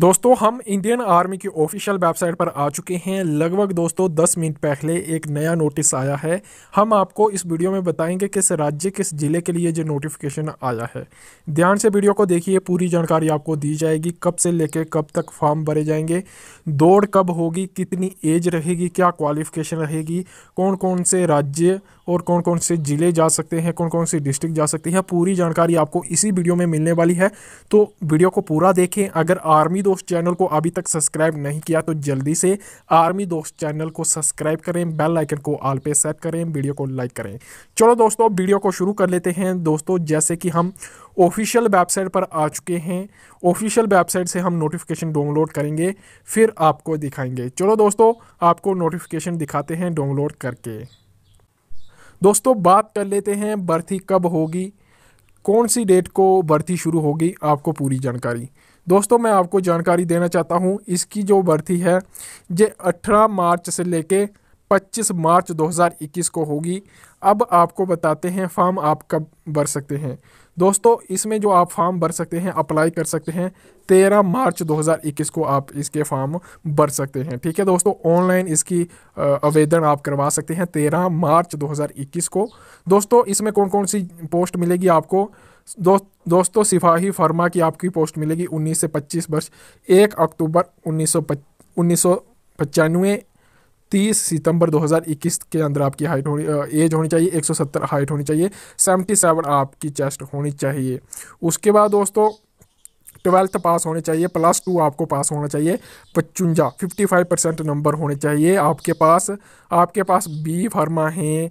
दोस्तों हम Indian army की ऑफिशियल वेबसाइट पर आ चुके हैं लगभग दोस्तों 10 मिनट पहले एक नया नोटिस आया है हम आपको इस वीडियो में बताएंगे किस राज्य किस ज़िले के लिए जो नोटिफिकेशन आया है ध्यान से वीडियो को देखिए पूरी जानकारी आपको दी जाएगी कब से लेकर कब तक फॉर्म भरे जाएंगे दौड़ कब होगी कितनी एज रहेगी क्या क्वालिफिकेशन रहेगी कौन कौन से राज्य और कौन कौन से ज़िले जा सकते हैं कौन कौन से डिस्ट्रिक्ट जा सकते हैं पूरी जानकारी आपको इसी वीडियो में मिलने वाली है तो वीडियो को पूरा देखें अगर आर्मी आर्मी दोस्त चैनल को अभी तक सब्सक्राइब नहीं किया तो जल्दी से आर्मी दोस्त चैनल को सब्सक्राइब करें बेल आइकन को ऑल पे सेट करें वीडियो को लाइक करें चलो दोस्तों वीडियो को शुरू कर लेते हैं दोस्तों जैसे कि हम ऑफिशियल वेबसाइट पर आ चुके हैं ऑफिशियल वेबसाइट से हम नोटिफिकेशन डाउनलोड करेंगे फिर आपको दिखाएंगे चलो दोस्तों आपको नोटिफिकेशन दिखाते हैं डाउनलोड करके दोस्तों बात कर लेते हैं बर्थी कब होगी कौन सी डेट को भर्ती शुरू होगी आपको पूरी जानकारी दोस्तों मैं आपको जानकारी देना चाहता हूँ इसकी जो भर्ती है ये 18 मार्च से लेके 25 मार्च 2021 को होगी अब आपको बताते हैं फॉर्म आप कब भर सकते हैं दोस्तों इसमें जो आप फॉर्म भर सकते हैं अप्लाई कर सकते हैं 13 मार्च 2021 को आप इसके फॉर्म भर सकते हैं ठीक है दोस्तों ऑनलाइन इसकी आवेदन आप करवा सकते हैं 13 मार्च 2021 को दोस्तों इसमें कौन कौन सी पोस्ट मिलेगी आपको दो, दोस्तों सिपाही फर्मा की आपकी पोस्ट मिलेगी 19 से 25 वर्ष 1 अक्टूबर उन्नीस सौ पचानवे तीस सितंबर 2021 के अंदर आपकी हाइट होनी एज होनी चाहिए 170 हाइट होनी चाहिए 77 आपकी चेस्ट होनी चाहिए उसके बाद दोस्तों ट्वेल्थ पास होने चाहिए प्लस टू आपको पास होना चाहिए पचुंजा फिफ्टी फाइव परसेंट नंबर होने चाहिए आपके पास आपके पास बी फार्मा हैं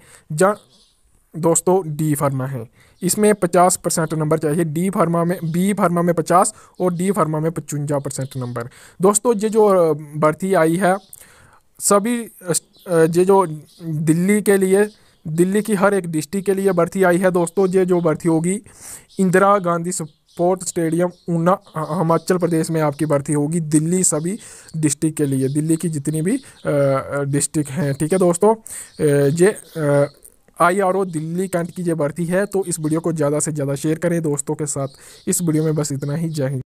दोस्तों डी फार्मा है इसमें पचास परसेंट नंबर चाहिए डी फार्मा में बी फार्मा में पचास और डी फार्मा में पचवंजा परसेंट नंबर दोस्तों ये जो भर्ती आई है सभी ये जो दिल्ली के लिए दिल्ली की हर एक डिस्ट्रिक्ट के लिए भर्ती आई है दोस्तों ये जो भर्ती होगी इंदिरा गांधी स्पोर्ट स्टेडियम ऊना हिमाचल प्रदेश में आपकी भर्ती होगी दिल्ली सभी डिस्ट्रिक्ट के लिए दिल्ली की जितनी भी डिस्ट्रिक्ट हैं ठीक है दोस्तों ये I R O Delhi cantt की जब भर्ती है तो इस वीडियो को ज़्यादा से ज़्यादा शेयर करें दोस्तों के साथ इस वीडियो में बस इतना ही जय हिंद